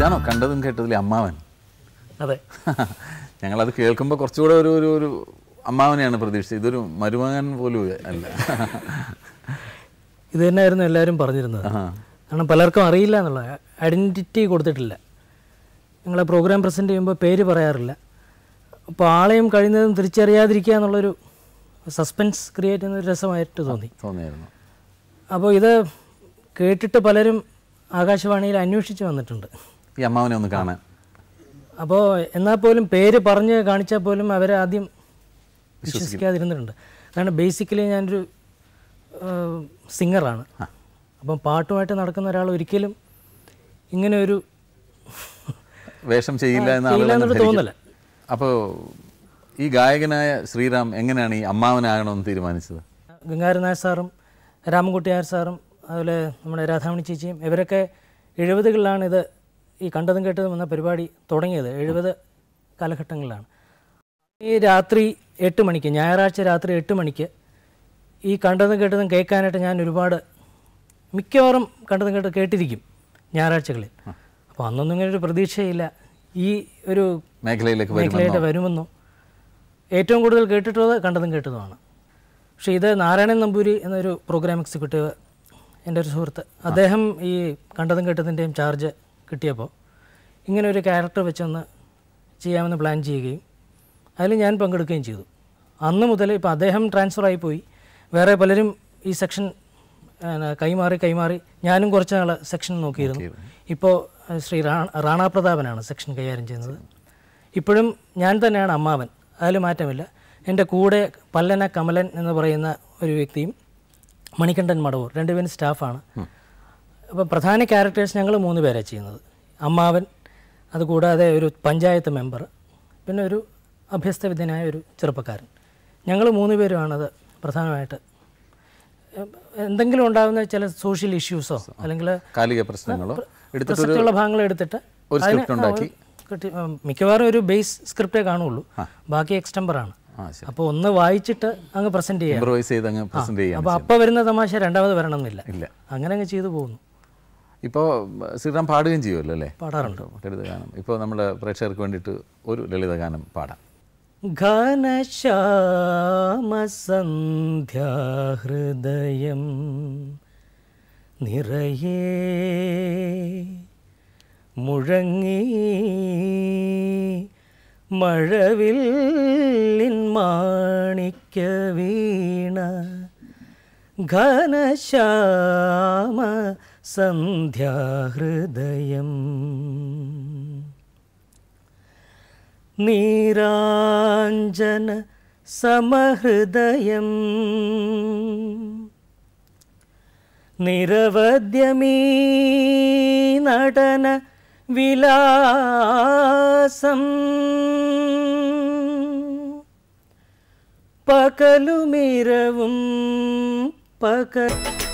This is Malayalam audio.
ഇതാണോ കണ്ടതും കേട്ടതിലെ അമ്മാവൻ അതെ ഞങ്ങളത് കേൾക്കുമ്പോൾ കുറച്ചുകൂടെ ഒരു ഒരു ഒരു അമ്മാവനെയാണ് പ്രതീക്ഷിച്ചത് ഇതൊരു മരുമകൻ പോലും അല്ല ഇത് തന്നെയായിരുന്നു എല്ലാവരും പറഞ്ഞിരുന്നത് കാരണം പലർക്കും അറിയില്ല എന്നുള്ള ഐഡൻറ്റിറ്റി കൊടുത്തിട്ടില്ല ഞങ്ങളെ പ്രോഗ്രാം പ്രസൻറ്റ് ചെയ്യുമ്പോൾ പേര് പറയാറില്ല അപ്പോൾ ആളെയും കഴിയുന്നതും തിരിച്ചറിയാതിരിക്കുക എന്നുള്ളൊരു സസ്പെൻസ് ക്രിയേറ്റ് ചെയ്യുന്ന ഒരു രസമായിട്ട് തോന്നി തോന്നിയായിരുന്നു അപ്പോൾ ഇത് കേട്ടിട്ട് പലരും ആകാശവാണിയിൽ അന്വേഷിച്ച് വന്നിട്ടുണ്ട് ഈ അമ്മാവനെ ഒന്ന് കാണാൻ അപ്പോൾ എന്നാൽ പോലും പേര് പറഞ്ഞ് കാണിച്ചാൽ പോലും അവരെ ആദ്യം വിശ്വസിക്കാതിരുന്നിട്ടുണ്ട് കാരണം ബേസിക്കലി ഞാനൊരു സിംഗറാണ് അപ്പം പാട്ടുമായിട്ട് നടക്കുന്ന ഒരാൾ ഒരിക്കലും ഇങ്ങനെ ഒരു വേഷം ചെയ്യില്ല എന്നൊരു തോന്നല അപ്പോൾ ഈ ഗായകനായ ശ്രീറാം എങ്ങനെയാണ് ഈ അമ്മാവനാകണമെന്ന് തീരുമാനിച്ചത് ഗംഗാരനായ സാറും രാമൻകുട്ടി നായർ സാറും അതുപോലെ നമ്മുടെ രാധാമണി ചേച്ചിയും ഇവരൊക്കെ എഴുപതുകളിലാണ് ഇത് ഈ കണ്ടതും കേട്ടതും എന്ന പരിപാടി തുടങ്ങിയത് എഴുപത് കാലഘട്ടങ്ങളിലാണ് ഈ രാത്രി എട്ട് മണിക്ക് ഞായറാഴ്ച രാത്രി എട്ട് മണിക്ക് ഈ കണ്ടതും കേട്ടതും കേൾക്കാനായിട്ട് ഞാൻ ഒരുപാട് മിക്കവാറും കണ്ടതും കേട്ട് കേട്ടിരിക്കും ഞായറാഴ്ചകളിൽ അപ്പോൾ അന്നൊന്നും ഇങ്ങനെ ഒരു പ്രതീക്ഷയില്ല ഈ ഒരു മേഖലയിലേക്ക് മേഖലയിലേക്ക് വരുമെന്നും ഏറ്റവും കൂടുതൽ കേട്ടിട്ടുള്ളത് കണ്ടതും കേട്ടതുമാണ് പക്ഷേ ഇത് നാരായണൻ നമ്പൂരി എന്നൊരു പ്രോഗ്രാം എക്സിക്യൂട്ടീവ് എൻ്റെ ഒരു സുഹൃത്ത് അദ്ദേഹം ഈ കണ്ടതും കേട്ടതിൻ്റെയും ചാർജ് കിട്ടിയപ്പോൾ ഇങ്ങനെ ഒരു ക്യാരക്ടർ വെച്ചൊന്ന് ചെയ്യാമെന്ന് പ്ലാൻ ചെയ്യുകയും അതിൽ ഞാൻ പങ്കെടുക്കുകയും ചെയ്തു അന്ന് മുതൽ ഇപ്പോൾ അദ്ദേഹം ട്രാൻസ്ഫർ ആയിപ്പോയി വേറെ പലരും ഈ സെക്ഷൻ കൈമാറി കൈമാറി ഞാനും കുറച്ച് നാൾ സെക്ഷൻ നോക്കിയിരുന്നു ഇപ്പോൾ ശ്രീ റാണ പ്രതാപനാണ് സെക്ഷൻ കൈകാര്യം ചെയ്യുന്നത് ഇപ്പോഴും ഞാൻ തന്നെയാണ് അമ്മാവൻ അതിൽ മാറ്റമില്ല എൻ്റെ കൂടെ പല്ലന കമലൻ എന്ന് പറയുന്ന ഒരു വ്യക്തിയും മണികണ്ഠൻ മടവൂർ രണ്ടുപേരും സ്റ്റാഫാണ് അപ്പം പ്രധാന ക്യാരക്ടേഴ്സ് ഞങ്ങൾ മൂന്ന് പേരാണ് ചെയ്യുന്നത് അമ്മാവൻ അതുകൂടാതെ ഒരു പഞ്ചായത്ത് മെമ്പർ പിന്നെ ഒരു അഭ്യസ്തവിദ്യനായ ഒരു ചെറുപ്പക്കാരൻ ഞങ്ങൾ മൂന്ന് പേരുമാണത് പ്രധാനമായിട്ട് എന്തെങ്കിലും ഉണ്ടാകുന്ന ചില സോഷ്യൽ ഇഷ്യൂസോ അല്ലെങ്കിൽ കാലിക പ്രശ്നങ്ങളോ പ്രസക്തിയുള്ള ഭാഗങ്ങൾ എടുത്തിട്ട് ഒരു സ്ക്രിപ്റ്റ് ഉണ്ടാക്കി മിക്കവാറും ഒരു ബേസ് സ്ക്രിപ്റ്റേ കാണുള്ളൂ ബാക്കി എക്സ്റ്റംബറാണ് അപ്പോൾ ഒന്ന് വായിച്ചിട്ട് അങ്ങ് പ്രസന്റ് ചെയ്യാം അപ്പോൾ അപ്പോൾ വരുന്ന തമാശ രണ്ടാമത് വരണമെന്നില്ല അങ്ങനെ അങ്ങ് ചെയ്തു പോകുന്നു ഇപ്പോൾ ശ്രീറാം പാടുകയും ചെയ്യുമല്ലോ അല്ലേ പാടാറുണ്ട് ലളിതഗാനം ഇപ്പോൾ നമ്മുടെ പ്രേക്ഷകർക്ക് വേണ്ടിയിട്ട് ഒരു ലളിതഗാനം പാടാം ഘനശ്യാമസന്ധ്യാഹൃദയം നിറയേ മുഴങ്ങി മഴവിൽ മാണിക്ക വീണ ഘനശ്യാമ சந்தியாகிருதயம் நீராஞ்சன சமஹயம் நிரவத்யமீ நடன விலாசம் பகலுமிரவும் பகல்